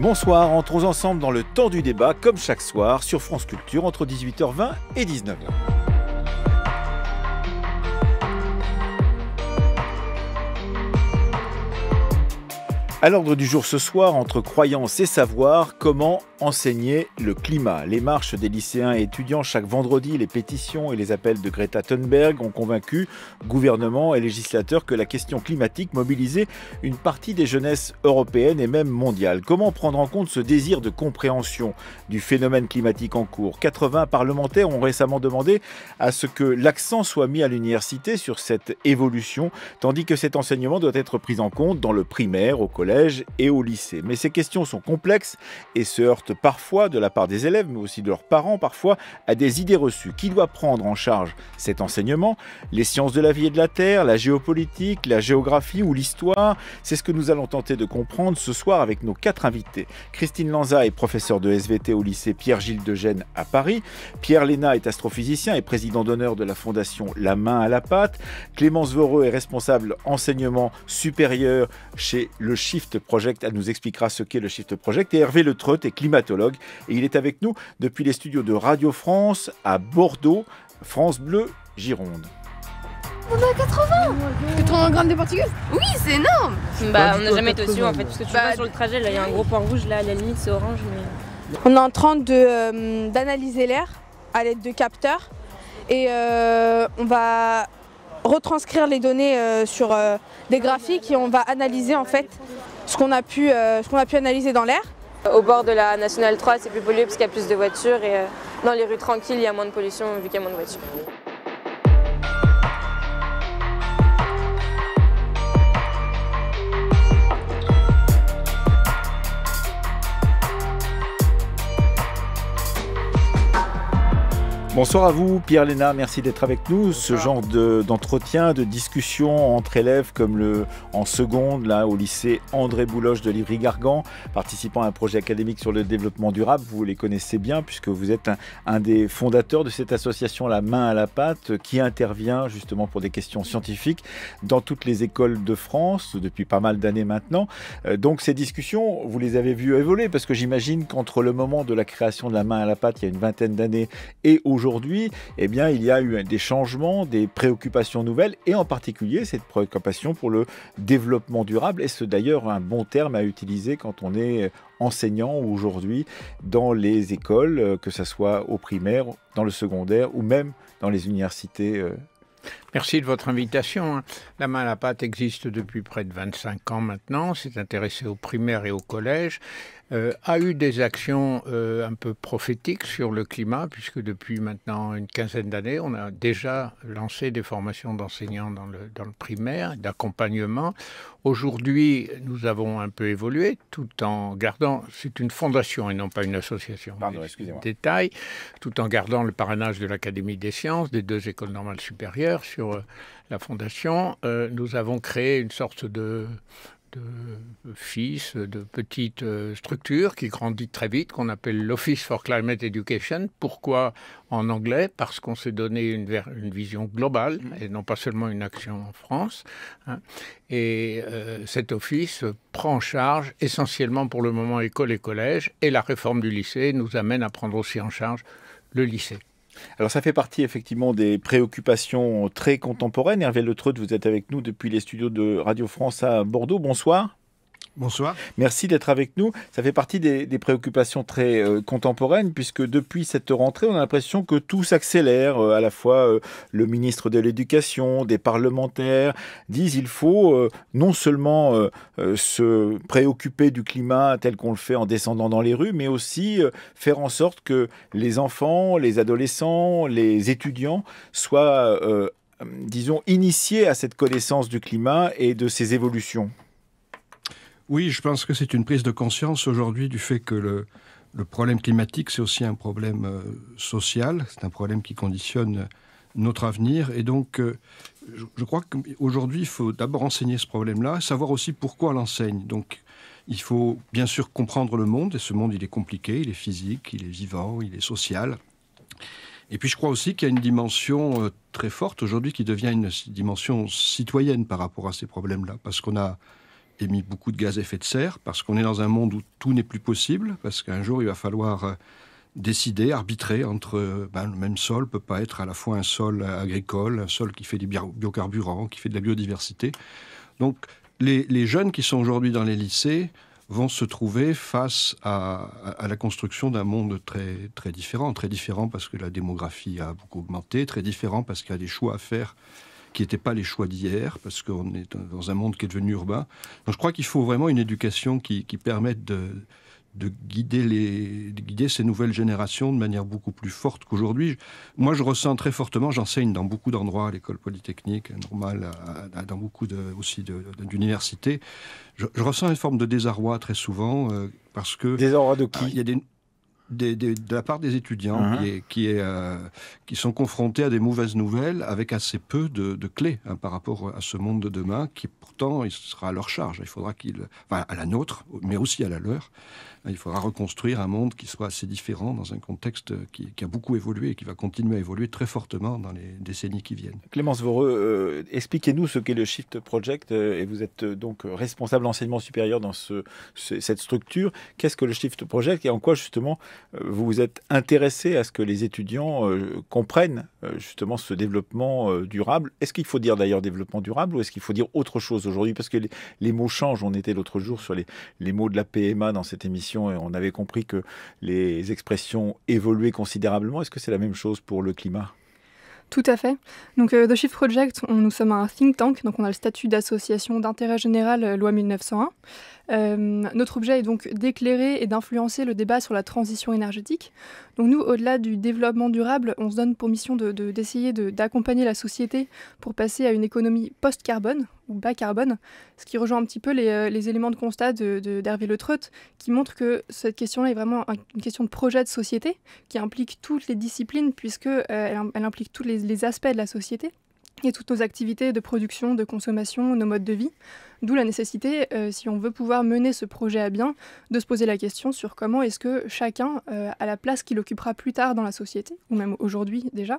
Bonsoir, entrons ensemble dans le temps du débat, comme chaque soir, sur France Culture, entre 18h20 et 19h. À l'ordre du jour ce soir, entre croyance et savoir, comment enseigner le climat. Les marches des lycéens et étudiants chaque vendredi, les pétitions et les appels de Greta Thunberg ont convaincu gouvernement et législateurs que la question climatique mobilisait une partie des jeunesses européennes et même mondiales. Comment prendre en compte ce désir de compréhension du phénomène climatique en cours 80 parlementaires ont récemment demandé à ce que l'accent soit mis à l'université sur cette évolution, tandis que cet enseignement doit être pris en compte dans le primaire, au collège et au lycée. Mais ces questions sont complexes et se heurtent parfois, de la part des élèves, mais aussi de leurs parents parfois, à des idées reçues. Qui doit prendre en charge cet enseignement Les sciences de la vie et de la terre, la géopolitique, la géographie ou l'histoire C'est ce que nous allons tenter de comprendre ce soir avec nos quatre invités. Christine Lanza est professeure de SVT au lycée Pierre-Gilles de Gênes à Paris. Pierre Léna est astrophysicien et président d'honneur de la fondation La Main à la Pâte. Clémence Voreux est responsable enseignement supérieur chez le Shift Project. Elle nous expliquera ce qu'est le Shift Project. Et Hervé Le est climatologue et il est avec nous depuis les studios de Radio France à Bordeaux, France Bleu, Gironde. On a 80 80 grammes de particules Oui, c'est énorme Bah, bah on n'a jamais été aussi haut en fait, parce que tu bah, vois sur le trajet, là, il y a un gros point rouge, là, à la limite, c'est orange, On est en train euh, d'analyser l'air à l'aide de capteurs, et euh, on va retranscrire les données euh, sur des graphiques, et on va analyser, en fait, ce qu'on a, ce qu'on a pu analyser dans l'air, au bord de la Nationale 3, c'est plus pollué parce qu'il y a plus de voitures et euh, dans les rues tranquilles, il y a moins de pollution vu qu'il y a moins de voitures. Bonsoir à vous, Pierre Léna, merci d'être avec nous. Ce genre d'entretien, de, discussion entre élèves comme le en seconde, là au lycée André Bouloche de Livry-Gargan, participant à un projet académique sur le développement durable, vous les connaissez bien puisque vous êtes un, un des fondateurs de cette association La Main à la Pâte qui intervient justement pour des questions scientifiques dans toutes les écoles de France depuis pas mal d'années maintenant. Euh, donc ces discussions, vous les avez vues évoluer parce que j'imagine qu'entre le moment de la création de La Main à la Pâte il y a une vingtaine d'années et aujourd'hui, aujourd'hui, eh bien, il y a eu des changements, des préoccupations nouvelles, et en particulier cette préoccupation pour le développement durable. Est-ce d'ailleurs un bon terme à utiliser quand on est enseignant aujourd'hui dans les écoles, euh, que ce soit au primaire, dans le secondaire ou même dans les universités euh? Merci de votre invitation. Hein. La main à la pâte existe depuis près de 25 ans maintenant. C'est intéressé au primaire et au collège. Euh, a eu des actions euh, un peu prophétiques sur le climat, puisque depuis maintenant une quinzaine d'années, on a déjà lancé des formations d'enseignants dans le, dans le primaire, d'accompagnement. Aujourd'hui, nous avons un peu évolué, tout en gardant, c'est une fondation et non pas une association, Pardon, détail, tout en gardant le parrainage de l'Académie des sciences, des deux écoles normales supérieures sur euh, la fondation. nous avons créé une sorte de de fils de petites euh, structures qui grandit très vite, qu'on appelle l'Office for Climate Education. Pourquoi en anglais Parce qu'on s'est donné une, une, vision globale mm. et non pas seulement une action en France. Hein. Et euh, cet office prend en charge essentiellement pour le moment école et collège et la réforme du lycée nous amène à prendre aussi en charge le lycée. Alors ça fait partie effectivement des préoccupations très contemporaines. Hervé Letreut, vous êtes avec nous depuis les studios de Radio France à Bordeaux. Bonsoir. Bonsoir. Merci d'être avec nous. Ça fait partie des, préoccupations très euh, contemporaines, puisque depuis cette rentrée, on a l'impression que tout s'accélère. Euh, à la fois, euh, le ministre de l'Éducation, des parlementaires disent qu'il faut non seulement se préoccuper du climat tel qu'on le fait en descendant dans les rues, mais aussi faire en sorte que les enfants, les adolescents, les étudiants soient, disons, initiés à cette connaissance du climat et de ses évolutions. Oui, je pense que c'est une prise de conscience aujourd'hui du fait que le, problème climatique, c'est aussi un problème euh, social, c'est un problème qui conditionne notre avenir. Et donc, euh, je, crois qu'aujourd'hui, il faut d'abord enseigner ce problème-là, savoir aussi pourquoi l'enseigne. Donc, il faut bien sûr comprendre le monde, et ce monde, il est compliqué, il est physique, il est vivant, il est social. Et puis je crois aussi qu'il y a une dimension euh, très forte aujourd'hui qui devient une dimension citoyenne par rapport à ces problèmes-là, parce qu'on a émis beaucoup de gaz à effet de serre, parce qu'on est dans un monde où tout n'est plus possible, parce qu'un jour il va falloir euh, décider, arbitrer entre euh, ben, le même sol peut pas être à la fois un sol euh, agricole, un sol qui fait des biocarburants, qui fait de la biodiversité. Donc les, les jeunes qui sont aujourd'hui dans les lycées vont se trouver face à, la construction d'un monde très, très différent. Très différent parce que la démographie a beaucoup augmenté, très différent parce qu'il y a des choix à faire qui n'étaient pas les choix d'hier, parce qu'on est dans un monde qui est devenu urbain. Donc je crois qu'il faut vraiment une éducation qui, permette de, guider, les, guider ces nouvelles générations de manière beaucoup plus forte qu'aujourd'hui. Moi, je ressens très fortement, j'enseigne dans beaucoup d'endroits, à l'école polytechnique, normale, à, dans beaucoup de, aussi d'universités. je, ressens une forme de désarroi très souvent euh, parce que. Désarroi de qui ah, des, de la part des étudiants uh-huh. euh, qui, sont confrontés à des mauvaises nouvelles avec assez peu de, clés hein, par rapport à ce monde de demain qui pourtant il sera à leur charge. Il faudra qu'il, enfin à la nôtre, mais aussi à la leur. Il faudra reconstruire un monde qui soit assez différent dans un contexte qui, a beaucoup évolué et qui va continuer à évoluer très fortement dans les décennies qui viennent. Clémence Voreux, euh, expliquez-nous ce qu'est le Shift Project euh, et vous êtes donc responsable enseignement supérieur dans cette structure. Qu'est-ce que le Shift Project et en quoi justement euh, vous vous êtes intéressé à ce que les étudiants euh, comprennent euh, justement ce développement durable. Est-ce qu'il faut dire d'ailleurs développement durable ou est-ce qu'il faut dire autre chose aujourd'hui Parce que les, mots changent. On était l'autre jour sur les, mots de la PMA dans cette émission et on avait compris que les expressions évoluaient considérablement. Est-ce que c'est la même chose pour le climat tout à fait. Donc, The Shift Project, on, nous sommes un think tank, donc on a le statut d'association d'intérêt général loi 1901. Euh, notre objet est donc d'éclairer et d'influencer le débat sur la transition énergétique. Donc nous, au-delà du développement durable, on se donne pour mission d'essayer d'accompagner la société pour passer à une économie post-carbone ou bas carbone, ce qui rejoint un petit peu les, euh, éléments de constat d'Hervé Le Treut, qui montre que cette question-là est vraiment une question de projet de société, qui implique toutes les disciplines, puisqu'elle euh, elle implique tous les aspects de la société et toutes nos activités de production, de consommation, nos modes de vie. D'où la nécessité, euh, si on veut pouvoir mener ce projet à bien, de se poser la question sur comment est-ce que chacun, à euh, la place qu'il occupera plus tard dans la société, ou même aujourd'hui déjà,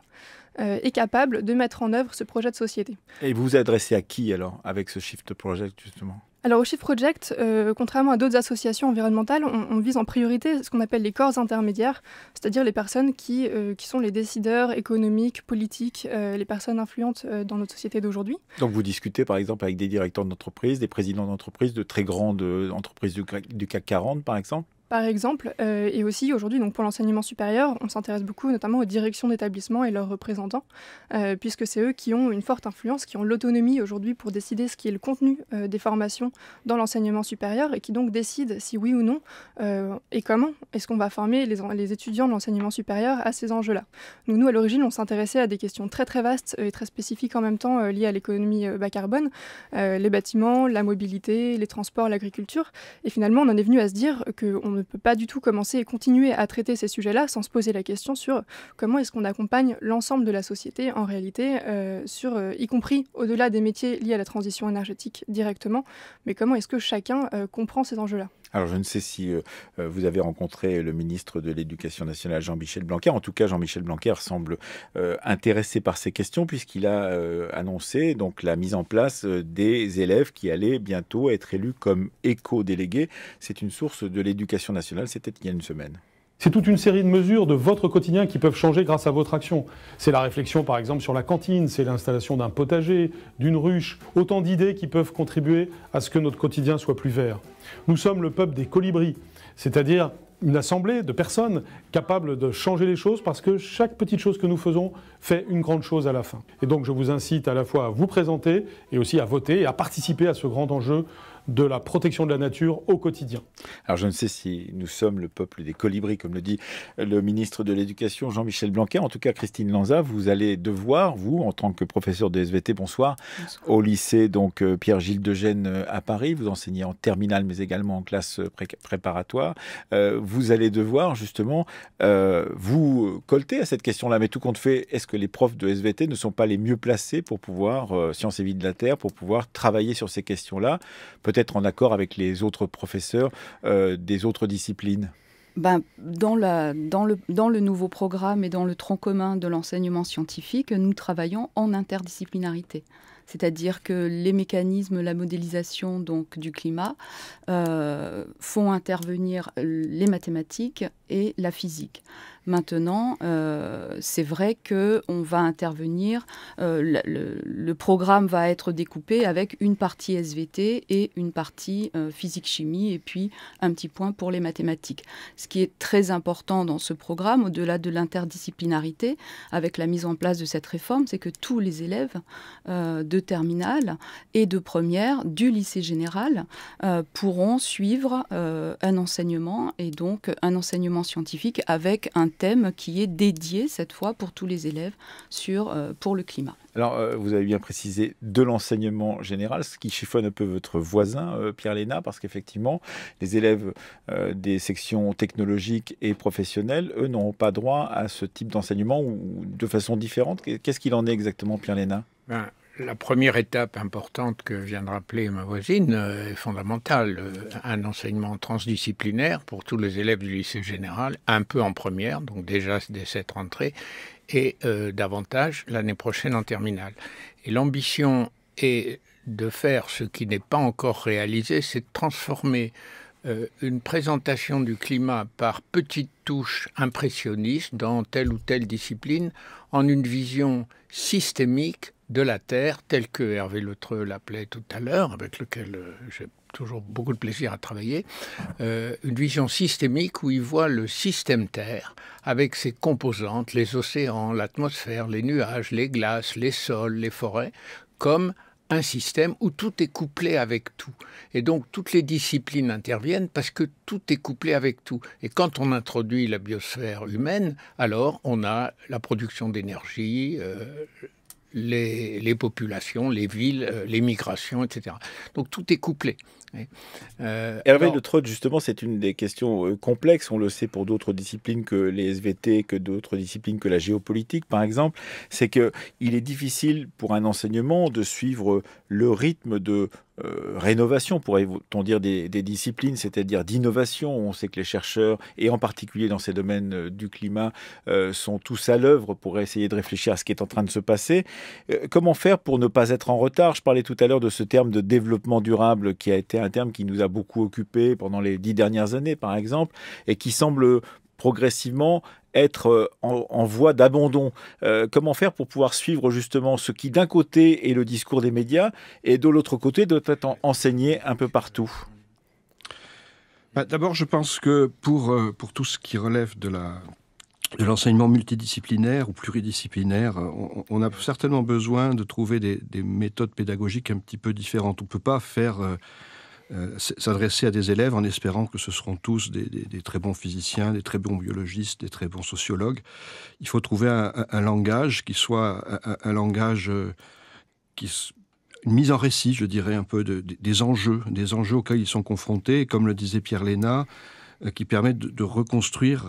euh, est capable de mettre en œuvre ce projet de société. Et vous vous adressez à qui alors avec ce Shift Project justement alors au Shift Project, euh, contrairement à d'autres associations environnementales, on, vise en priorité ce qu'on appelle les corps intermédiaires, c'est-à-dire les personnes qui, euh, sont les décideurs économiques, politiques, euh, les personnes influentes dans notre société d'aujourd'hui. Donc vous discutez par exemple avec des directeurs d'entreprise, des présidents d'entreprise, de très grandes entreprises du CAC 40 par exemple par exemple, euh, et aussi aujourd'hui, donc pour l'enseignement supérieur, on s'intéresse beaucoup notamment aux directions d'établissements et leurs représentants, euh, puisque c'est eux qui ont une forte influence, qui ont l'autonomie aujourd'hui pour décider ce qui est le contenu euh, des formations dans l'enseignement supérieur et qui donc décident si oui ou non et comment est-ce qu'on va former les, étudiants de l'enseignement supérieur à ces enjeux-là. nous, à l'origine, on s'intéressait à des questions très très vastes et très spécifiques en même temps liées à l'économie bas carbone, les bâtiments, la mobilité, les transports, l'agriculture, et finalement, on en est venu à se dire que on ne peut pas du tout commencer et continuer à traiter ces sujets-là sans se poser la question sur comment est-ce qu'on accompagne l'ensemble de la société en réalité, euh, euh, y compris au-delà des métiers liés à la transition énergétique directement, mais comment est-ce que chacun euh, comprend ces enjeux-là. Alors je ne sais si euh, euh, vous avez rencontré le ministre de l'Éducation nationale Jean-Michel Blanquer. En tout cas, Jean-Michel Blanquer semble euh, intéressé par ces questions puisqu'il a annoncé donc la mise en place des élèves qui allaient bientôt être élus comme éco-délégués. C'est une source de l'Éducation nationale, c'était il y a une semaine. C'est toute une série de mesures de votre quotidien qui peuvent changer grâce à votre action. C'est la réflexion par exemple sur la cantine, c'est l'installation d'un potager, d'une ruche, autant d'idées qui peuvent contribuer à ce que notre quotidien soit plus vert. Nous sommes le peuple des colibris, c'est-à-dire une assemblée de personnes capables de changer les choses parce que chaque petite chose que nous faisons fait une grande chose à la fin. Et donc je vous incite à la fois à vous présenter et aussi à voter et à participer à ce grand enjeu de la protection de la nature au quotidien. Alors je ne sais si nous sommes le peuple des colibris, comme le dit le ministre de l'Éducation Jean-Michel Blanquer. En tout cas, Christine Lanza, vous allez devoir, vous, en tant que professeur de SVT, bonsoir, au lycée donc euh, Pierre-Gilles de Gênes euh, à Paris. Vous enseignez en terminale, mais également en classe euh, préparatoire. vous allez devoir justement vous colter à cette question-là. Mais tout compte fait, est-ce que les profs de SVT ne sont pas les mieux placés pour pouvoir, sciences et vie de la Terre, pour pouvoir travailler sur ces questions-là être en accord avec les autres professeurs euh, des autres disciplines ben, dans, le, nouveau programme et dans le tronc commun de l'enseignement scientifique, nous travaillons en interdisciplinarité c'est-à-dire que les mécanismes, la modélisation donc du climat euh, font intervenir les mathématiques et la physique. Maintenant, euh, c'est vrai que on va intervenir. Euh, le, programme va être découpé avec une partie SVT et une partie euh, physique-chimie et puis un petit point pour les mathématiques. Ce qui est très important dans ce programme, au-delà de l'interdisciplinarité, avec la mise en place de cette réforme, c'est que tous les élèves de terminale et de première du lycée général pourront suivre un enseignement et donc un enseignement scientifique avec un thème qui est dédié cette fois pour tous les élèves sur, euh, pour le climat. Alors, euh, vous avez bien précisé de l'enseignement général, ce qui chiffonne un peu votre voisin, euh, Pierre Léna, parce qu'effectivement, les élèves des sections technologiques et professionnelles, eux, n'ont pas droit à ce type d'enseignement ou de façon différente. Qu'est-ce qu'il en est exactement, Pierre Léna ben, la première étape importante que vient de rappeler ma voisine euh, est fondamentale. Euh, un enseignement transdisciplinaire pour tous les élèves du lycée général, un peu en première, donc déjà dès cette rentrée, et euh, davantage l'année prochaine en terminale. Et l'ambition est de faire ce qui n'est pas encore réalisé, c'est de transformer euh, une présentation du climat par petites touches impressionnistes dans telle ou telle discipline en une vision systémique de la Terre, telle que Hervé Letreux l'appelait tout à l'heure, avec lequel euh, j'ai toujours beaucoup de plaisir à travailler, euh, une vision systémique où il voit le système Terre avec ses composantes, les océans, l'atmosphère, les nuages, les glaces, les sols, les forêts, comme un système où tout est couplé avec tout. Et donc toutes les disciplines interviennent parce que tout est couplé avec tout. Et quand on introduit la biosphère humaine, alors on a la production d'énergie, euh, les, populations, les villes, euh, les migrations, etc. Donc tout est couplé. Euh, Hervé de justement, c'est une des questions euh, complexes. On le sait pour d'autres disciplines que les SVT, que d'autres disciplines que la géopolitique, par exemple. C'est qu'il est difficile pour un enseignement de suivre le rythme de euh, rénovation, pourrait-on dire, des, disciplines, c'est-à-dire d'innovation. On sait que les chercheurs, et en particulier dans ces domaines du climat, sont tous à l'œuvre pour essayer de réfléchir à ce qui est en train de se passer. comment faire pour ne pas être en retard Je parlais tout à l'heure de ce terme de développement durable qui a été un terme qui nous a beaucoup occupé pendant les dix dernières années, par exemple, et qui semble progressivement être euh, en, voie d'abandon. Euh, comment faire pour pouvoir suivre justement ce qui d'un côté est le discours des médias et de l'autre côté doit être enseigné un peu partout bah, D'abord, je pense que pour, euh, pour tout ce qui relève de la de l'enseignement multidisciplinaire ou pluridisciplinaire, on, a certainement besoin de trouver des, méthodes pédagogiques un petit peu différentes. On ne peut pas faire euh, s'adresser à des élèves en espérant que ce seront tous des, très bons physiciens, des très bons biologistes, des très bons sociologues. Il faut trouver un, langage qui soit un, langage euh, qui une mise en récit, je dirais, un peu des enjeux, des enjeux auxquels ils sont confrontés, comme le disait Pierre Léna, euh, qui permettent de reconstruire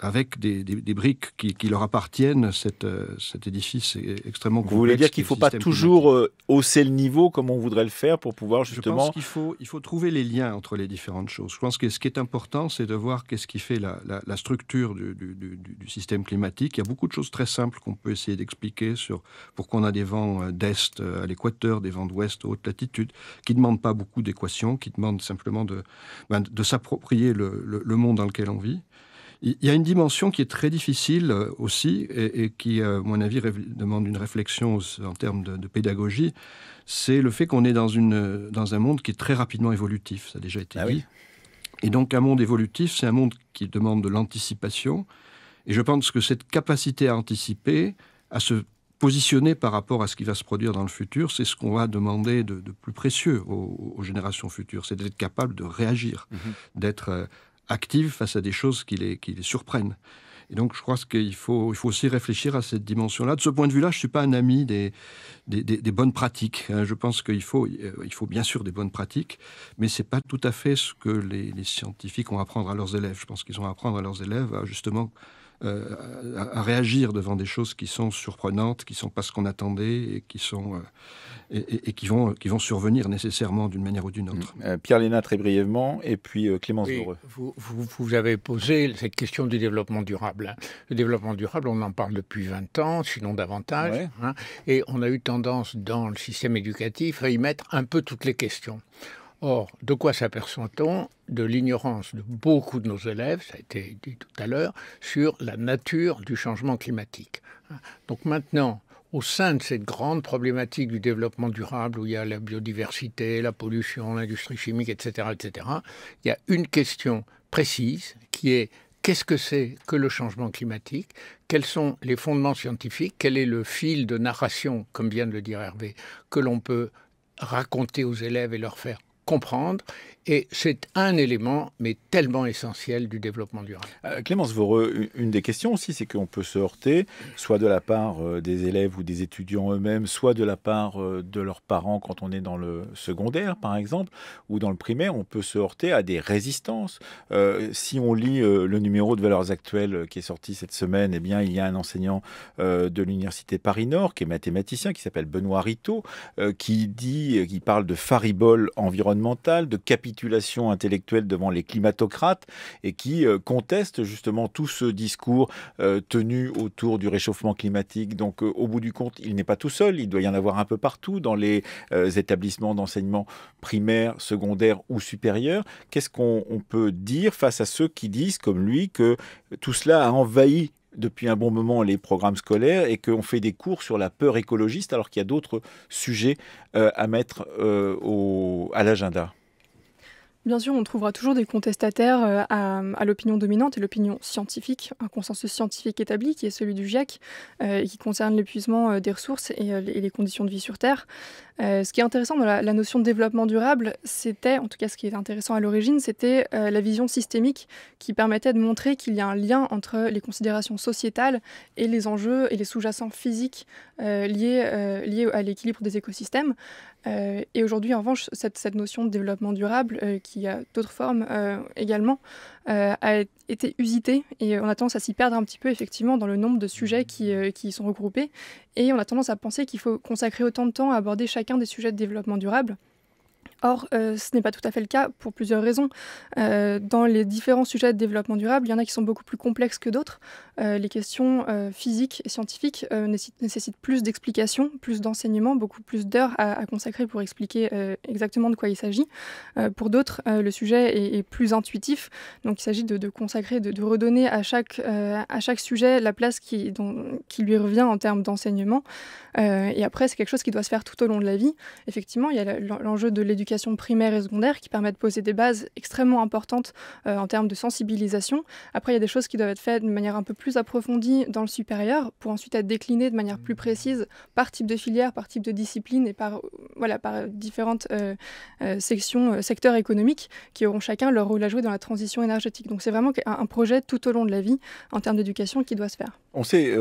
avec des, briques qui, leur appartiennent. Euh, cet édifice est extrêmement complexe. Vous voulez dire qu'il ne faut pas toujours euh, hausser le niveau comme on voudrait le faire pour pouvoir justement... Je pense qu'il faut, il faut trouver les liens entre les différentes choses. Je pense que ce qui est important, c'est de voir qu'est-ce qui fait la, structure du, système climatique. Il y a beaucoup de choses très simples qu'on peut essayer d'expliquer sur pourquoi on a des vents euh, d'est à l'équateur, des vents d'ouest à haute latitude, qui ne demandent pas beaucoup d'équations, qui demandent simplement de, ben, s'approprier le monde dans lequel on vit. Il y a une dimension qui est très difficile euh, aussi et, qui, euh, à mon avis, demande une réflexion en termes de, pédagogie. C'est le fait qu'on est dans, une, dans un monde qui est très rapidement évolutif. Ça a déjà été ah dit. Oui. Et donc, un monde évolutif, c'est un monde qui demande de l'anticipation. Et je pense que cette capacité à anticiper, à se positionner par rapport à ce qui va se produire dans le futur, c'est ce qu'on va demander de, plus précieux aux, générations futures, c'est d'être capable de réagir, mmh d'être euh, active face à des choses qui les, qui les surprennent. Et donc, je crois qu'il faut, il faut aussi réfléchir à cette dimension-là. De ce point de vue-là, je ne suis pas un ami des, des, bonnes pratiques. Hein. Je pense qu'il faut, euh, il faut bien sûr des bonnes pratiques, mais ce n'est pas tout à fait ce que les, les, scientifiques ont à apprendre à leurs élèves. Je pense qu'ils ont à apprendre à leurs élèves justement euh, à, réagir devant des choses qui sont surprenantes, qui ne sont pas ce qu'on attendait et qui, sont, euh, et, qui, vont, qui vont survenir nécessairement d'une manière ou d'une autre. Mm. Euh, Pierre Léna, très brièvement, et puis Clémence oui, vous, avez posé cette question du développement durable. Hein. Le développement durable, on en parle depuis 20 ans, sinon davantage, hein, et on a eu tendance dans le système éducatif à y mettre un peu toutes les questions. Or, de quoi s'aperçoit-on De l'ignorance de beaucoup de nos élèves, ça a été dit tout à l'heure, sur la nature du changement climatique. Hein. Donc maintenant, au sein de cette grande problématique du développement durable, où il y a la biodiversité, la pollution, l'industrie chimique, etc., etc., il y a une question précise qui est qu'est-ce que c'est que le changement climatique Quels sont les fondements scientifiques Quel est le fil de narration, comme vient de le dire Hervé, que l'on peut raconter aux élèves et leur faire comprendre et c'est un élément, mais tellement essentiel, du développement durable. Euh, Clémence Voreux, une des questions aussi, c'est qu'on peut se heurter, soit de la part euh, des élèves ou des étudiants eux-mêmes, soit de la part euh, de leurs parents quand on est dans le secondaire, par exemple, ou dans le primaire, on peut se heurter à des résistances. si on lit le numéro de Valeurs Actuelles qui est sorti cette semaine, eh bien, il y a un enseignant de l'Université Paris-Nord, qui est mathématicien, qui s'appelle Benoît Rito, qui dit, qui parle de faribole environnementale, de capital intellectuelle devant les climatocrates et qui euh, conteste justement tout ce discours euh, tenu autour du réchauffement climatique. Donc euh, au bout du compte, il n'est pas tout seul, il doit y en avoir un peu partout dans les établissements d'enseignement primaire, secondaire ou supérieur. Qu'est-ce qu'on peut dire face à ceux qui disent, comme lui, que tout cela a envahi depuis un bon moment les programmes scolaires et qu'on fait des cours sur la peur écologiste alors qu'il y a d'autres sujets à mettre à l'agenda Bien sûr, on trouvera toujours des contestataires euh, à, l'opinion dominante et l'opinion scientifique, un consensus scientifique établi qui est celui du GIEC, euh, qui concerne l'épuisement euh, des ressources et, les conditions de vie sur Terre. ce qui est intéressant dans la, notion de développement durable, c'était, en tout cas ce qui est intéressant à l'origine, c'était la vision systémique qui permettait de montrer qu'il y a un lien entre les considérations sociétales et les enjeux et les sous-jacents physiques liés à l'équilibre des écosystèmes. Euh, et aujourd'hui, en revanche, cette, notion de développement durable, euh, qui a d'autres formes euh, également, a été usitée et on a tendance à s'y perdre un petit peu, effectivement, dans le nombre de sujets qui, qui sont regroupés. Et on a tendance à penser qu'il faut consacrer autant de temps à aborder chacun des sujets de développement durable. Or, euh, ce n'est pas tout à fait le cas pour plusieurs raisons. Euh, dans les différents sujets de développement durable, il y en a qui sont beaucoup plus complexes que d'autres. Euh, les questions physiques et scientifiques nécessitent, plus d'explications, plus d'enseignement, beaucoup plus d'heures à, consacrer pour expliquer exactement de quoi il s'agit. pour d'autres, le sujet est, plus intuitif, donc il s'agit de, consacrer, de, redonner à chaque, à chaque sujet la place qui, qui lui revient en termes d'enseignement. Euh, et après, c'est quelque chose qui doit se faire tout au long de la vie. Effectivement, il y a l'enjeu de l'éducation primaire et secondaire qui permet de poser des bases extrêmement importantes euh, en termes de sensibilisation. Après, il y a des choses qui doivent être faites de manière un peu plus approfondie dans le supérieur pour ensuite être déclinées de manière plus précise par type de filière, par type de discipline et par, voilà, par différentes euh, sections, secteurs économiques qui auront chacun leur rôle à jouer dans la transition énergétique. Donc, c'est vraiment un projet tout au long de la vie en termes d'éducation qui doit se faire. On sait,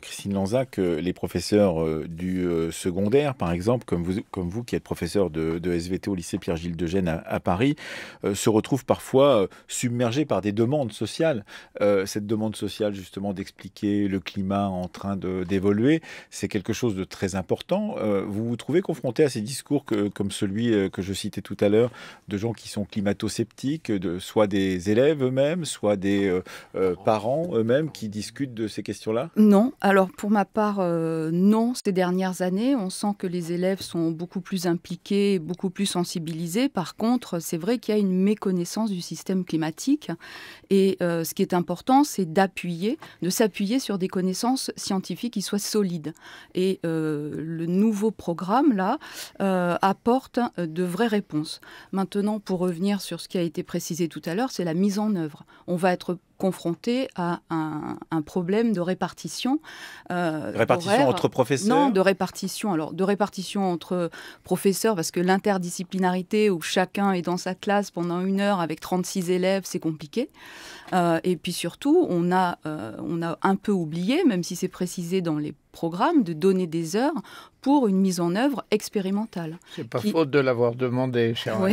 Christine Lanza, que les professeurs du euh, secondaire, par exemple, comme vous, comme vous qui êtes professeur de, SVT au lycée Pierre-Gilles de Gênes à, Paris, euh, se retrouvent parfois euh, submergés par des demandes sociales. cette demande sociale, justement, d'expliquer le climat en train d'évoluer, c'est quelque chose de très important. vous vous trouvez confronté à ces discours que, comme celui que je citais tout à l'heure, de gens qui sont climato-sceptiques, de, soit des élèves eux-mêmes, soit des parents eux-mêmes qui discutent de ces questions-là Non. Alors, pour ma part, non ces dernières années, on sent que les élèves sont beaucoup plus impliqués, beaucoup plus sensibilisés. Par contre, c'est vrai qu'il y a une méconnaissance du système climatique. Et euh, ce qui est important, c'est d'appuyer, de s'appuyer sur des connaissances scientifiques qui soient solides. Et euh, le nouveau programme, là, euh, apporte de vraies réponses. Maintenant, pour revenir sur ce qui a été précisé tout à l'heure, c'est la mise en œuvre. On va être Confronté à un, problème de répartition. Euh, répartition entre professeurs Non, de répartition. Alors, de répartition entre professeurs, parce que l'interdisciplinarité où chacun est dans sa classe pendant une heure avec 36 élèves, c'est compliqué. Euh, et puis surtout, on a, euh, on a un peu oublié, même si c'est précisé dans les programme, de donner des heures pour une mise en œuvre expérimentale. C'est pas faute de l'avoir demandé, cher hein,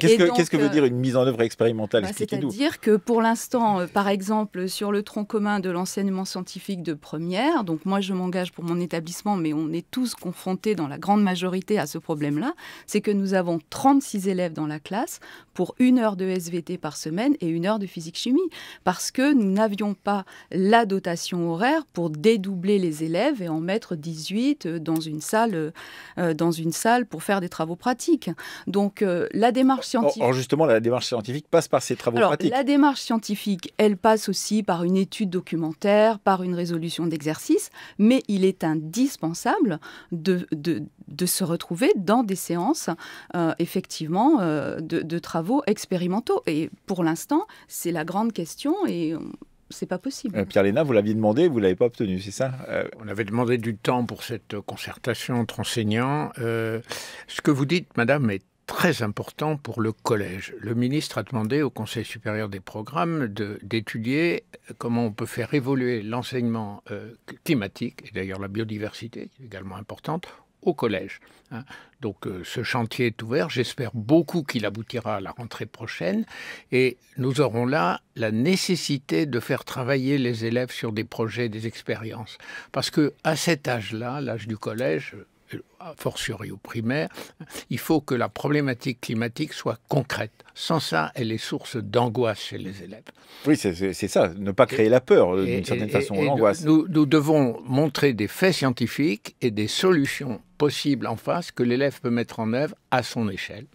qu'est-ce, que, veut euh, dire une mise en œuvre expérimentale bah, C'est-à-dire que pour l'instant, euh, par exemple, sur le tronc commun de l'enseignement scientifique de première, donc moi je m'engage pour mon établissement, mais on est tous confrontés dans la grande majorité à ce problème-là, c'est que nous avons 36 élèves dans la classe pour une heure de SVT par semaine et une heure de physique-chimie, parce que nous n'avions pas la dotation horaire pour dédoubler les élèves et en mettre 18 euh, dans une salle, euh, euh, dans une salle pour faire des travaux pratiques. Donc la démarche scientifique. Or, justement, la démarche scientifique passe par ces travaux Alors, pratiques. La démarche scientifique, elle passe aussi par une étude documentaire, par une résolution d'exercice, mais il est indispensable de, de, se retrouver dans des séances, effectivement, de, de travaux expérimentaux. Et pour l'instant, c'est la grande question et c'est pas possible. Euh, Pierre Léna, vous l'aviez demandé, vous l'avez pas obtenu, c'est ça euh, On avait demandé du temps pour cette concertation entre enseignants. Euh, ce que vous dites, madame, est très important pour le collège. Le ministre a demandé au Conseil supérieur des programmes d'étudier comment on peut faire évoluer l'enseignement climatique, et d'ailleurs la biodiversité, est également importante, au collège. Hein. Donc euh, ce chantier est ouvert, j'espère beaucoup qu'il aboutira à la rentrée prochaine et nous aurons là la nécessité de faire travailler les élèves sur des projets, des expériences parce que à cet âge-là, l'âge du collège, a fortiori au primaire, il faut que la problématique climatique soit concrète. Sans ça, elle est source d'angoisse chez les élèves. Oui, c'est ça, ne pas créer la peur, euh, d'une certaine façon, l'angoisse. nous devons montrer des faits scientifiques et des solutions possibles en face que l'élève peut mettre en œuvre à son échelle.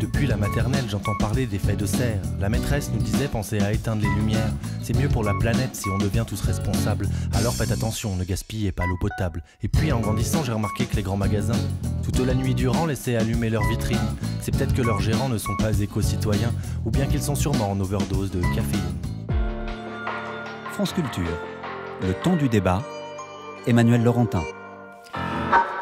Depuis la maternelle, j'entends parler des faits de serre. La maîtresse nous disait penser à éteindre les lumières. C'est mieux pour la planète si on devient tous responsables. Alors faites attention, ne gaspillez pas l'eau potable. Et puis en grandissant, j'ai remarqué que les grands magasins, toute la nuit durant, laissaient allumer leurs vitrines. C'est peut-être que leurs gérants ne sont pas éco-citoyens, ou bien qu'ils sont sûrement en overdose de caféine. France Culture, le ton du débat, Emmanuel Laurentin.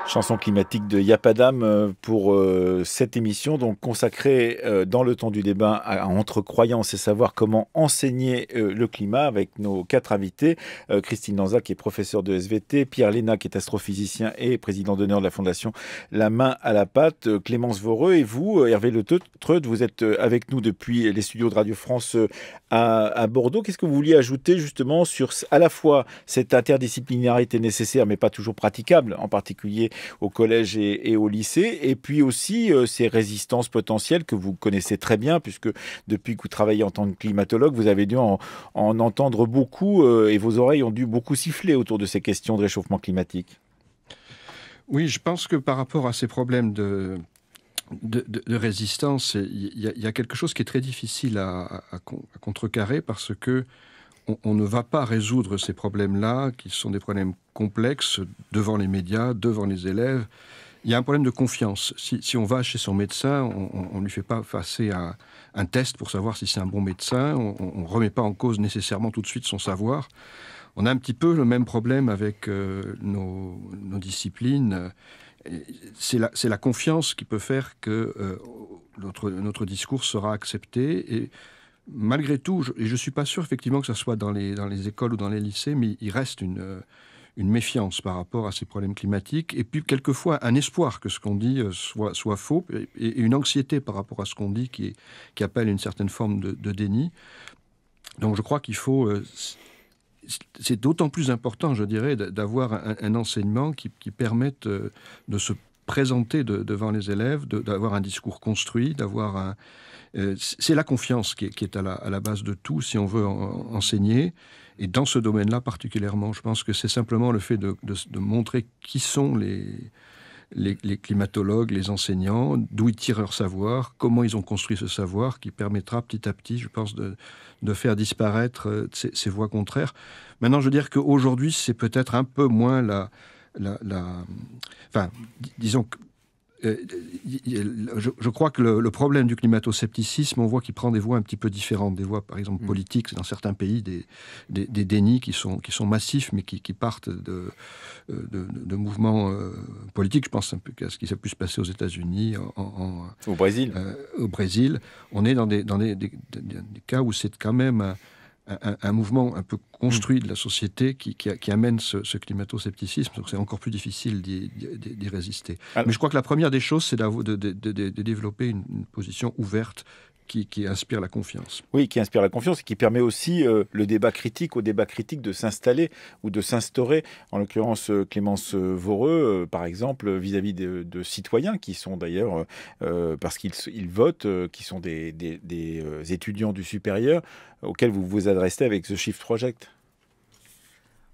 Chanson climatique de Yapadam euh, pour euh, cette émission, donc consacrée euh, dans le temps du débat à, entre croyances et savoir comment enseigner le climat avec nos quatre invités. Christine Lanza qui est professeure de SVT, Pierre Léna, qui est astrophysicien et président d'honneur de la Fondation La Main à la Pâte, Clémence Voreux et vous, Hervé Le Treut, vous êtes avec nous depuis les studios de Radio France à Bordeaux. Qu'est-ce que vous vouliez ajouter justement sur à la fois cette interdisciplinarité nécessaire mais pas toujours praticable, en particulier au collège et, au lycée, et puis aussi euh, ces résistances potentielles que vous connaissez très bien, puisque depuis que vous travaillez en tant que climatologue, vous avez dû en, entendre beaucoup, euh, et vos oreilles ont dû beaucoup siffler autour de ces questions de réchauffement climatique. Oui, je pense que par rapport à ces problèmes de, résistance, il y, a quelque chose qui est très difficile à contrecarrer parce que on, ne va pas résoudre ces problèmes-là, qui sont des problèmes complexes, devant les médias, devant les élèves. Il y a un problème de confiance. Si, on va chez son médecin, on ne lui fait pas passer un, test pour savoir si c'est un bon médecin, on ne remet pas en cause nécessairement tout de suite son savoir. On a un petit peu le même problème avec euh, nos, disciplines. C'est la, confiance qui peut faire que euh, notre, notre discours sera accepté et malgré tout, je, et je ne suis pas sûr effectivement que ce soit dans les, dans les écoles ou dans les lycées, mais il reste euh, une, méfiance par rapport à ces problèmes climatiques, et puis quelquefois un espoir que ce qu'on dit euh, soit, soit faux, et, une anxiété par rapport à ce qu'on dit qui, qui appelle une certaine forme de, déni. Donc je crois qu'il faut... Euh, c'est d'autant plus important, je dirais, d'avoir un, enseignement qui, qui permette de se présenter devant les élèves, d'avoir un discours construit, d'avoir un... Euh, c'est la confiance qui est, à, la, base de tout si on veut enseigner. Et dans ce domaine-là particulièrement, je pense que c'est simplement le fait de, montrer qui sont les, les, climatologues, les enseignants, d'où ils tirent leur savoir, comment ils ont construit ce savoir qui permettra petit à petit, je pense, de, faire disparaître euh, ces, ces, voies contraires. Maintenant, je veux dire qu'aujourd'hui, c'est peut-être un peu moins la, la, enfin, disons que euh, je, crois que le, problème du climato-scepticisme, on voit qu'il prend des voies un petit peu différentes, des voies par exemple mm. politiques, dans certains pays, des, des, dénis qui sont, qui sont massifs, mais qui, partent euh, de, de, mouvements euh, politiques. Je pense un peu à ce qui s'est pu se passer aux États-Unis, au Brésil. au Brésil. On est dans des, dans des, des cas où c'est quand même un, mouvement un peu construit mm. de la société qui, amène ce, ce climato-scepticisme. Donc c'est encore plus difficile d'y résister. Mais je crois que la première des choses, c'est de, de, de, développer une, position ouverte qui, inspire la confiance. Oui, qui inspire la confiance et qui permet aussi euh, le débat critique, au débat critique de s'installer ou de s'instaurer. En l'occurrence, euh, Clémence euh, Voreux, par exemple, vis-à-vis de, citoyens qui sont d'ailleurs, parce qu'ils votent, qui sont des, étudiants du supérieur, auxquels vous vous adressez avec ce Shift Project.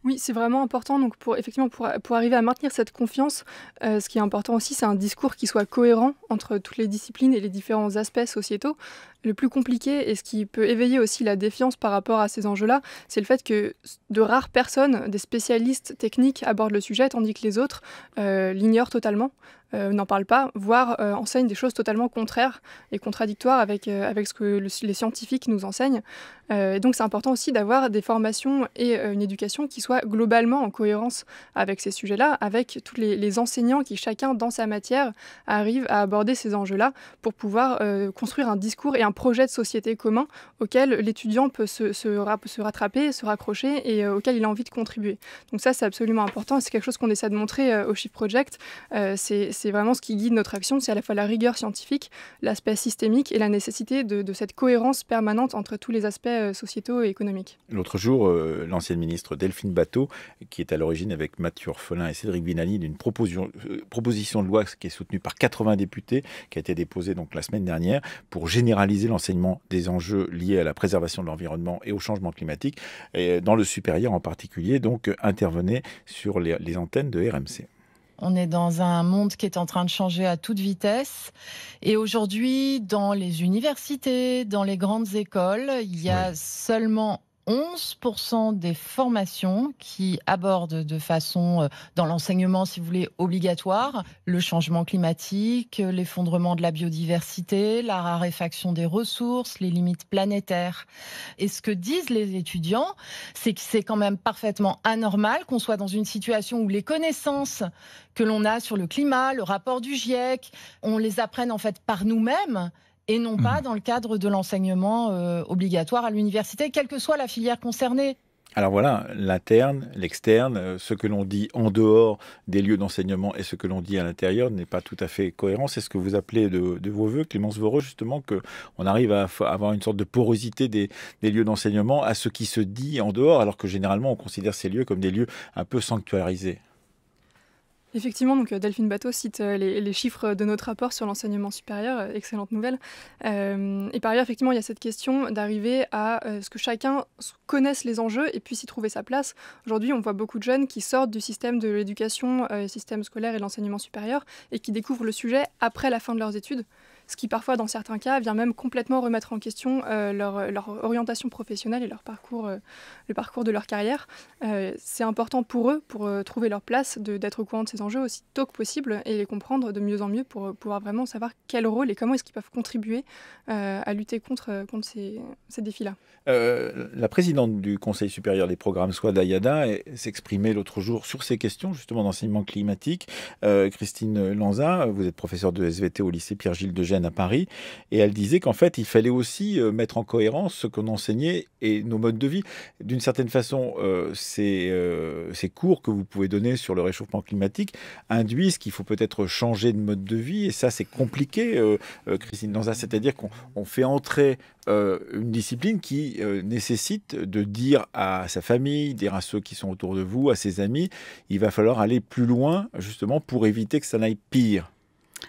Oui, c'est vraiment important. Donc, pour, effectivement, pour, arriver à maintenir cette confiance, euh, ce qui est important aussi, c'est un discours qui soit cohérent entre toutes les disciplines et les différents aspects sociétaux le plus compliqué et ce qui peut éveiller aussi la défiance par rapport à ces enjeux-là, c'est le fait que de rares personnes, des spécialistes techniques abordent le sujet, tandis que les autres euh, l'ignorent totalement, euh, n'en parlent pas, voire euh, enseignent des choses totalement contraires et contradictoires avec, avec ce que les scientifiques nous enseignent. et donc c'est important aussi d'avoir des formations et une éducation qui soient globalement en cohérence avec ces sujets-là, avec tous les, les, enseignants qui chacun dans sa matière arrivent à aborder ces enjeux-là pour pouvoir construire un discours et un projet de société commun auquel l'étudiant peut se, se, rattraper, se raccrocher et euh, auquel il a envie de contribuer. Donc ça, c'est absolument important. C'est quelque chose qu'on essaie de montrer euh, au Shift Project. Euh, c'est vraiment ce qui guide notre action. C'est à la fois la rigueur scientifique, l'aspect systémique et la nécessité de, cette cohérence permanente entre tous les aspects sociétaux et économiques. L'autre jour, l'ancienne ministre Delphine Bateau, qui est à l'origine avec Mathieu Orphelin et Cédric Binali d'une proposition, proposition de loi qui est soutenue par 80 députés, qui a été déposée donc la semaine dernière pour généraliser l'enseignement des enjeux liés à la préservation de l'environnement et au changement climatique, et dans le supérieur en particulier. Donc, intervenez sur les, antennes de RMC. On est dans un monde qui est en train de changer à toute vitesse. Et aujourd'hui, dans les universités, dans les grandes écoles, il y a seulement 11% des formations qui abordent de façon, euh, dans l'enseignement, si vous voulez, obligatoire, le changement climatique, euh, l'effondrement de la biodiversité, la raréfaction des ressources, les limites planétaires. Et ce que disent les étudiants, c'est que c'est quand même parfaitement anormal qu'on soit dans une situation où les connaissances que l'on a sur le climat, le rapport du GIEC, on les apprenne en fait par nous-mêmes et non pas mhm. dans le cadre de l'enseignement euh, obligatoire à l'université, quelle que soit la filière concernée. Alors voilà, l'interne, l'externe, euh, ce que l'on dit en dehors des lieux d'enseignement et ce que l'on dit à l'intérieur n'est pas tout à fait cohérent. C'est ce que vous appelez de, vos voeux, Clémence Voreux, justement, qu'on arrive à avoir une sorte de porosité des, des lieux d'enseignement à ce qui se dit en dehors, alors que généralement on considère ces lieux comme des lieux un peu sanctuarisés. Effectivement, donc euh, Delphine Bateau cite euh, les, chiffres de notre rapport sur l'enseignement supérieur, euh, excellente nouvelle. et par ailleurs, effectivement, il y a cette question d'arriver à ce que chacun connaisse les enjeux et puisse y trouver sa place. Aujourd'hui, on voit beaucoup de jeunes qui sortent du système de l'éducation, système scolaire et l'enseignement supérieur, et qui découvrent le sujet après la fin de leurs études ce qui parfois, dans certains cas, vient même complètement remettre en question euh, leur, orientation professionnelle et leur parcours, euh, le parcours de leur carrière. Euh, c'est important pour eux, pour trouver leur place, d'être au courant de ces enjeux aussi tôt que possible et les comprendre de mieux en mieux pour pouvoir vraiment savoir quel rôle et comment est-ce qu'ils peuvent contribuer à lutter contre, contre ces, défis-là. la présidente du Conseil supérieur des programmes, Swad Ayada, s'exprimait l'autre jour sur ces questions, justement d'enseignement climatique. Christine Lanza, vous êtes professeure de SVT au lycée Pierre-Gilles de à Paris, et elle disait qu'en fait, il fallait aussi euh, mettre en cohérence ce qu'on enseignait et nos modes de vie. D'une certaine façon, euh, ces, euh, ces, cours que vous pouvez donner sur le réchauffement climatique induisent qu'il faut peut-être changer de mode de vie, et ça, c'est compliqué, Christine Danza, c'est-à-dire qu'on fait entrer une discipline qui nécessite de dire à sa famille, dire à ceux qui sont autour de vous, à ses amis, il va falloir aller plus loin, justement, pour éviter que ça n'aille pire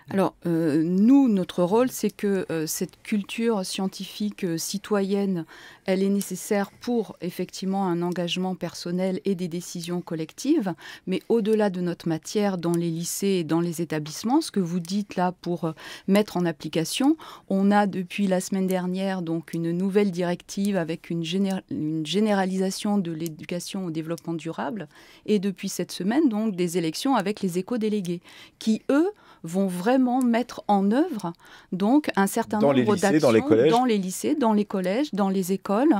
alors, euh, nous, notre rôle, c'est que euh, cette culture scientifique euh, citoyenne, elle est nécessaire pour effectivement un engagement personnel et des décisions collectives. Mais au-delà de notre matière, dans les lycées et dans les établissements, ce que vous dites là pour mettre en application, on a depuis la semaine dernière donc une nouvelle directive avec une, une généralisation de l'éducation au développement durable, et depuis cette semaine donc des élections avec les éco-délégués qui eux vont vraiment vraiment mettre en œuvre donc un certain nombre d'actions dans, les lycées, dans les collèges, dans les écoles,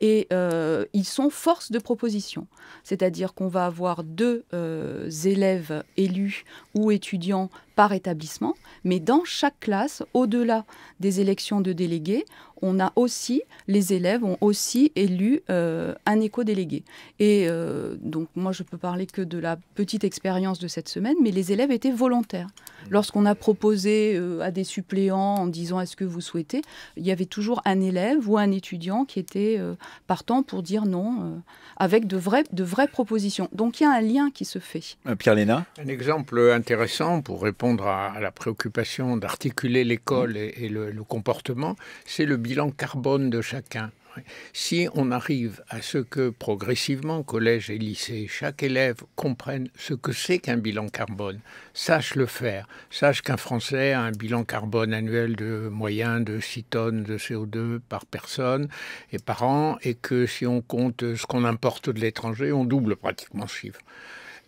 et euh, ils sont force de proposition. C'est-à-dire qu'on va avoir deux euh, élèves élus ou étudiants par établissement, mais dans chaque classe, au-delà des élections de délégués, on a aussi, les élèves ont aussi élu euh, un éco-délégué. Et euh, donc, moi, je peux parler que de la petite expérience de cette semaine, mais les élèves étaient volontaires. Mmh. Lorsqu'on a proposé euh, à des suppléants en disant est-ce que vous souhaitez, il y avait toujours un élève ou un étudiant qui était partant pour dire non, avec de vraies, de vraies propositions. Donc, il y a un lien qui se fait. Pierre Léna Un exemple intéressant pour répondre à, la préoccupation d'articuler l'école et, le, comportement, c'est le bilan carbone de chacun. Si on arrive à ce que progressivement, collège et lycée, chaque élève comprenne ce que c'est qu'un bilan carbone, sache le faire, sache qu'un Français a un bilan carbone annuel de moyen de 6 tonnes de CO2 par personne et par an, et que si on compte ce qu'on importe de l'étranger, on double pratiquement ce chiffre.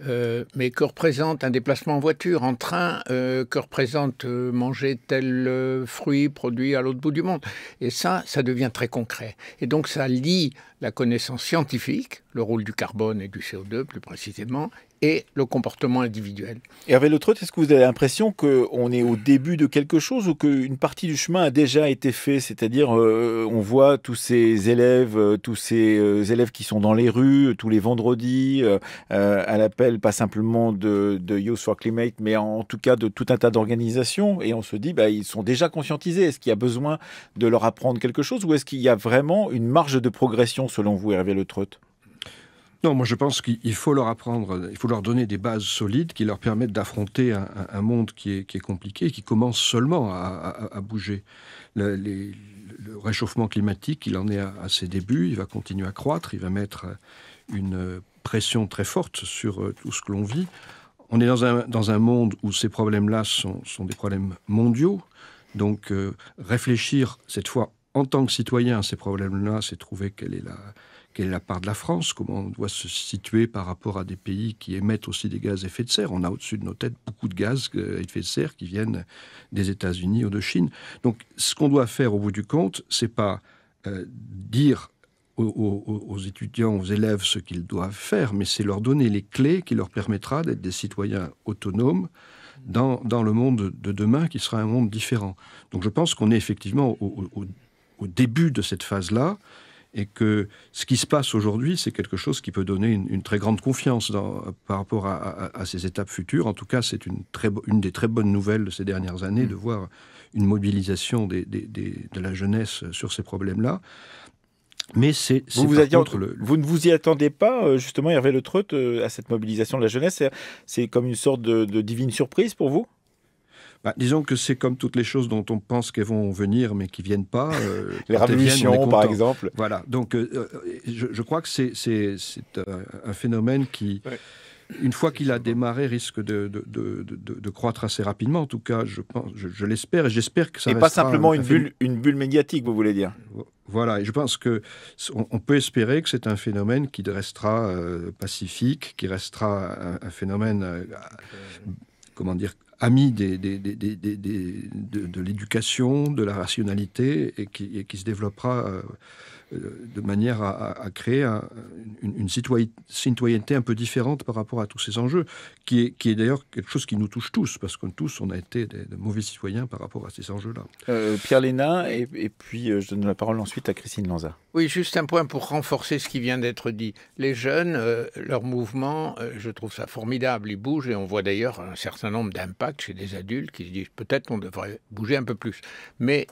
Euh, mais que représente un déplacement en voiture, en train euh, Que représente euh, manger tel fruit produit à l'autre bout du monde Et ça, ça devient très concret. Et donc ça lie la connaissance scientifique le rôle du carbone et du CO2 plus précisément, et le comportement individuel. Hervé Lautreux, est-ce que vous avez l'impression qu'on est au début de quelque chose ou qu'une partie du chemin a déjà été fait C'est-à-dire, euh, on voit tous ces élèves, euh, tous ces euh, élèves qui sont dans les rues tous les vendredis, à l'appel pas simplement de, de, Youth for Climate, mais en, tout cas de tout un tas d'organisations, et on se dit, bah, ils sont déjà conscientisés. Est-ce qu'il y a besoin de leur apprendre quelque chose ou est-ce qu'il y a vraiment une marge de progression selon vous, Hervé Lautreux moi je pense qu'il faut leur apprendre, il faut leur donner des bases solides qui leur permettent d'affronter un, monde qui est, compliqué qui commence seulement à, bouger. Le, réchauffement climatique, il en est à, ses débuts, il va continuer à croître, il va mettre une pression très forte sur euh, tout ce que l'on vit. On est dans un, dans un monde où ces problèmes-là sont, des problèmes mondiaux. Donc euh, réfléchir cette fois en tant que citoyen ces problèmes-là, c'est trouver quelle est, la, quelle est la part de la France, comment on doit se situer par rapport à des pays qui émettent aussi des gaz à effet de serre. On a au-dessus de nos têtes beaucoup de gaz euh, à effet de serre qui viennent des États-Unis ou de Chine. Donc ce qu'on doit faire au bout du compte, c'est pas euh, dire aux, étudiants, aux élèves ce qu'ils doivent faire, mais c'est leur donner les clés qui leur permettra d'être des citoyens autonomes dans, dans, le monde de demain qui sera un monde différent. Donc je pense qu'on est effectivement au, au au début de cette phase-là, et que ce qui se passe aujourd'hui, c'est quelque chose qui peut donner une, très grande confiance par rapport à, ces étapes futures. En tout cas, c'est une, des très bonnes nouvelles de ces dernières années mmh. de voir une mobilisation de la jeunesse sur ces problèmes-là. Mais c'est vous, vous, vous ne vous y attendez pas, euh, justement, Hervé Le Treut, à cette mobilisation de la jeunesse. C'est comme une sorte de divine surprise pour vous bah, disons que c'est comme toutes les choses dont on pense qu'elles vont venir, mais qui viennent pas. Euh, les révolutions, par exemple. Voilà. Donc, euh, euh, je, crois que c'est un phénomène qui. une fois qu'il a démarré, risque de, croître assez rapidement. En tout cas, je, pense, je, l'espère et j'espère que ça. Et pas simplement une, bulle, une bulle médiatique, vous voulez dire Voilà, et je pense que on, peut espérer que c'est un phénomène qui restera pacifique, qui restera un, phénomène, comment dire, ami des, de, l'éducation, de la rationalité, et qui, et qui se développera euh, euh, de manière à, créer une, citoyenneté un peu différente par rapport à tous ces enjeux, qui est, d'ailleurs quelque chose qui nous touche tous, parce que tous, on a été de mauvais citoyens par rapport à ces enjeux-là. Euh, Pierre Lénin, et, puis euh, je donne la parole ensuite à Christine Lanza. Oui, juste un point pour renforcer ce qui vient d'être dit. Les jeunes, leur mouvement, je trouve ça formidable, ils bougent, et on voit d'ailleurs un certain nombre d'impacts chez des adultes qui se disent peut-être on devrait bouger un peu plus. Mais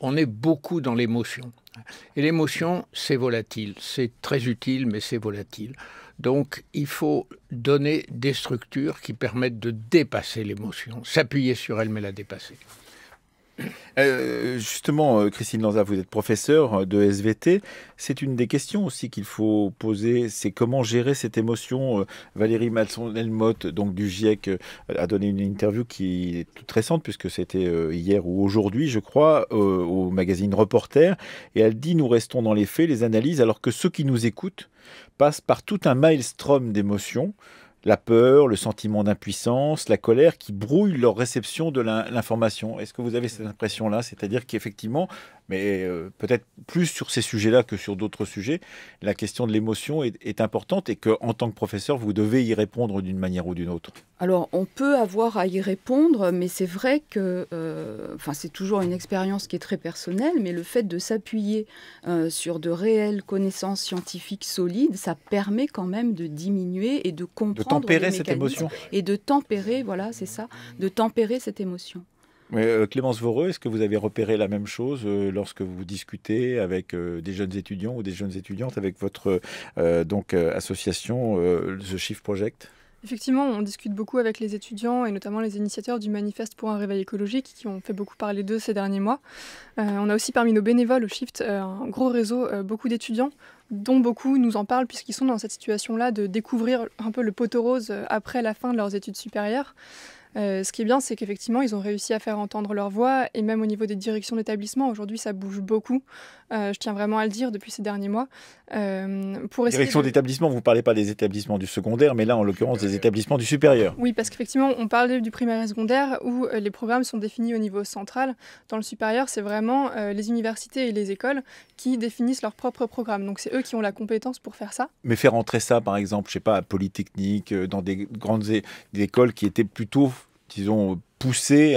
on est beaucoup dans l'émotion. Et l'émotion, c'est volatile. C'est très utile, mais c'est volatile. Donc, il faut donner des structures qui permettent de dépasser l'émotion, s'appuyer sur elle, mais la dépasser. Euh, justement, euh, Christine Lanza, vous êtes professeur euh, de SVT. C'est une des questions aussi qu'il faut poser, c'est comment gérer cette émotion. Valérie Malson-Elmotte, donc du GIEC, a donné une interview qui est toute récente, puisque c'était hier ou aujourd'hui, je crois, au magazine Reporter. Et elle dit, nous restons dans les faits, les analyses, alors que ceux qui nous écoutent passent par tout un maelstrom d'émotions la peur, le sentiment d'impuissance, la colère qui brouillent leur réception de l'information. Est-ce que vous avez cette impression-là C'est-à-dire qu'effectivement, mais euh, peut-être plus sur ces sujets-là que sur d'autres sujets, la question de l'émotion est, importante et que en tant que professeur, vous devez y répondre d'une manière ou d'une autre. Alors, on peut avoir à y répondre, mais c'est vrai que, euh, enfin, c'est toujours une expérience qui est très personnelle, mais le fait de s'appuyer euh, sur de réelles connaissances scientifiques solides, ça permet quand même de diminuer et de comprendre de tempérer cette émotion et de tempérer, voilà, c'est ça, de tempérer cette émotion. Mais euh, Clémence Voreux, est-ce que vous avez repéré la même chose euh, lorsque vous discutez avec euh, des jeunes étudiants ou des jeunes étudiantes avec votre donc association The Shift Project Effectivement, on discute beaucoup avec les étudiants et notamment les initiateurs du manifeste pour un réveil écologique qui ont fait beaucoup parler d'eux ces derniers mois. on a aussi parmi nos bénévoles au Shift un gros réseau, beaucoup d'étudiants, dont beaucoup nous en parlent puisqu'ils sont dans cette situation-là de découvrir un peu le pot poteau rose après la fin de leurs études supérieures. Euh, ce qui est bien, c'est qu'effectivement, ils ont réussi à faire entendre leur voix, et même au niveau des directions d'établissement, aujourd'hui, ça bouge beaucoup. Euh, je tiens vraiment à le dire depuis ces derniers mois. Euh, pour Direction d'établissement, vous ne parlez pas des établissements du secondaire, mais là, en l'occurrence, des établissements du supérieur. Oui, parce qu'effectivement, on parle du primaire et secondaire, où les programmes sont définis au niveau central. Dans le supérieur, c'est vraiment les universités et les écoles qui définissent leurs propres programmes. Donc, c'est eux qui ont la compétence pour faire ça. Mais faire entrer ça, par exemple, je sais pas, à Polytechnique, dans des grandes écoles qui étaient plutôt ils ont poussé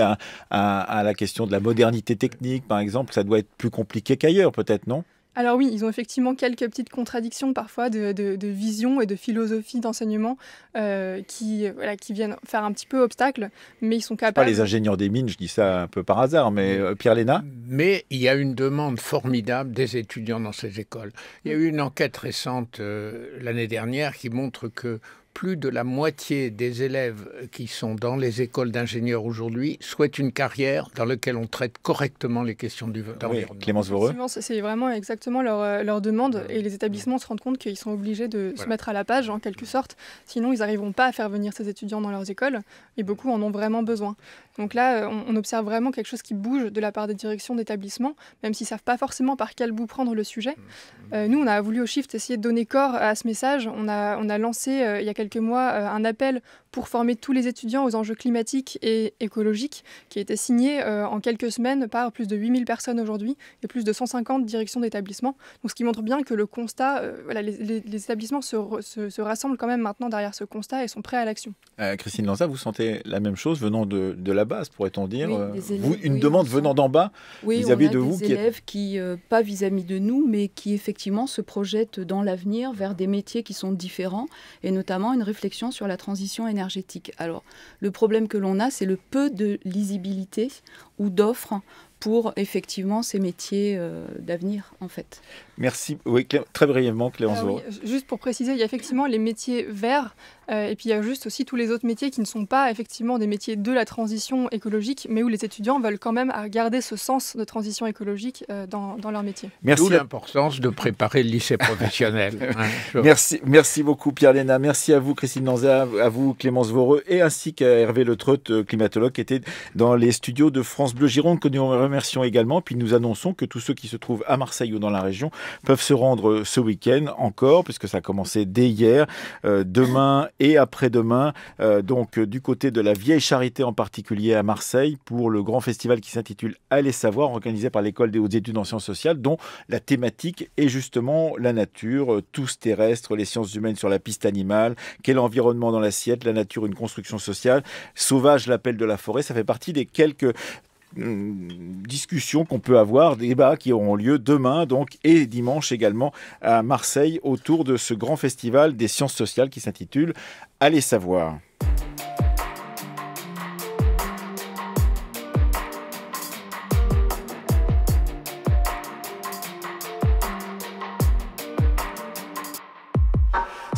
à, la question de la modernité technique, par exemple, ça doit être plus compliqué qu'ailleurs, peut-être, non alors oui, ils ont effectivement quelques petites contradictions parfois de, vision et de philosophie d'enseignement euh, qui, voilà, qui viennent faire un petit peu obstacle, mais ils sont capables... Pas les ingénieurs des mines, je dis ça un peu par hasard, mais mm. euh, Pierre Léna Mais il y a une demande formidable des étudiants dans ces écoles. Il y a eu une enquête récente euh, l'année dernière qui montre que plus de la moitié des élèves qui sont dans les écoles d'ingénieurs aujourd'hui souhaitent une carrière dans laquelle on traite correctement les questions du oui, Clémence Voreux. C'est vraiment exactement leur, euh, leur, demande euh, et les établissements se rendent compte qu'ils sont obligés de se mettre à la page en quelque sorte, sinon ils n'arriveront pas à faire venir ces étudiants dans leurs écoles et beaucoup en ont vraiment besoin. Donc là, euh, on, observe vraiment quelque chose qui bouge de la part des directions d'établissements, même s'ils ne savent pas forcément par quel bout prendre le sujet. Mmh. nous, on a voulu au Shift essayer de donner corps à ce message. On a, on a lancé il y a quelques quelques mois euh, un appel pour former tous les étudiants aux enjeux climatiques et écologiques qui a été signé euh, en quelques semaines par plus de 8000 personnes aujourd'hui et plus de 150 directions d'établissements. Donc ce qui montre bien que le constat, euh, les, établissements se, rassemblent quand même maintenant derrière ce constat et sont prêts à l'action. Christine Lanza, vous sentez la même chose venant de, la base, pourrait-on dire vous, Une demande venant d'en bas vis-à-vis de vous des élèves qui, pas vis à -vis de nous, mais qui effectivement se projettent dans l'avenir vers des métiers qui sont différents et notamment une réflexion sur la transition énergétique. Alors, le problème que l'on a, c'est le peu de lisibilité ou d'offres pour effectivement ces métiers euh, d'avenir, en fait. Merci. Oui, très brièvement, Clémence. Voreux. Ah juste pour préciser, il y a effectivement les métiers verts euh, et puis il y a juste aussi tous les autres métiers qui ne sont pas effectivement des métiers de la transition écologique, mais où les étudiants veulent quand même garder ce sens de transition écologique euh, dans, leur métier. Merci. D'où l'importance de préparer le lycée professionnel. Hein, merci, merci beaucoup Pierre Léna. Merci à vous Christine Lanza, à vous Clémence Voreux et ainsi qu'à Hervé Le euh, climatologue, qui était dans les studios de France Bleu Gironde, que nous remercions également. Puis nous annonçons que tous ceux qui se trouvent à Marseille ou dans la région peuvent se rendre ce week-end encore, puisque ça a commencé dès hier, euh, demain et après-demain, euh, donc euh, du côté de la Vieille Charité en particulier à Marseille, pour le grand festival qui s'intitule Allez savoir, organisé par l'École des hautes études en sciences sociales, dont la thématique est justement la nature, tous terrestres, les sciences humaines sur la piste animale, quel environnement dans l'assiette, la nature, une construction sociale, sauvage l'appel de la forêt, ça fait partie des quelques Mm, discussions qu'on peut avoir, débats qui auront lieu demain donc et dimanche également à Marseille autour de ce grand festival des sciences sociales qui s'intitule Allez savoir.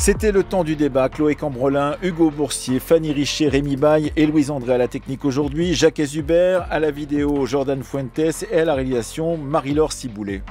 C'était le temps du débat. Chloé Cambrelin, Hugo Boursier, Fanny Richer, Rémi Baille et Louise André à la technique aujourd'hui, Jacques Hubert à la vidéo, Jordan Fuentes et à la réalisation Marie-Laure Ciboulet.